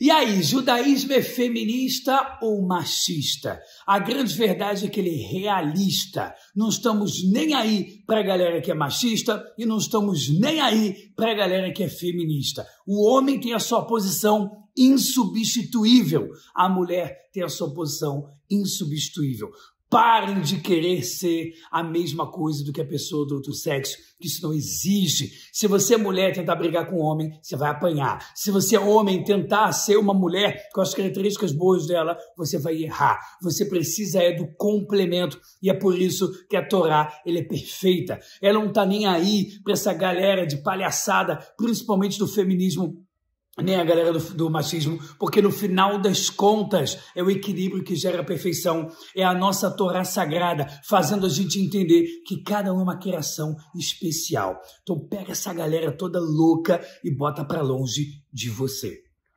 E aí, judaísmo é feminista ou machista? A grande verdade é que ele é realista. Não estamos nem aí para a galera que é machista e não estamos nem aí para a galera que é feminista. O homem tem a sua posição insubstituível. A mulher tem a sua posição insubstituível parem de querer ser a mesma coisa do que a pessoa do outro sexo, que isso não existe. Se você é mulher tentar brigar com um homem, você vai apanhar. Se você é homem tentar ser uma mulher com as características boas dela, você vai errar. Você precisa é do complemento e é por isso que a Torá ele é perfeita. Ela não está nem aí para essa galera de palhaçada, principalmente do feminismo nem a galera do, do, machismo, porque no final das contas é o equilíbrio que gera a perfeição, é a nossa Torá sagrada, fazendo a gente entender que cada um é uma criação especial. Então pega essa galera toda louca e bota para longe de você.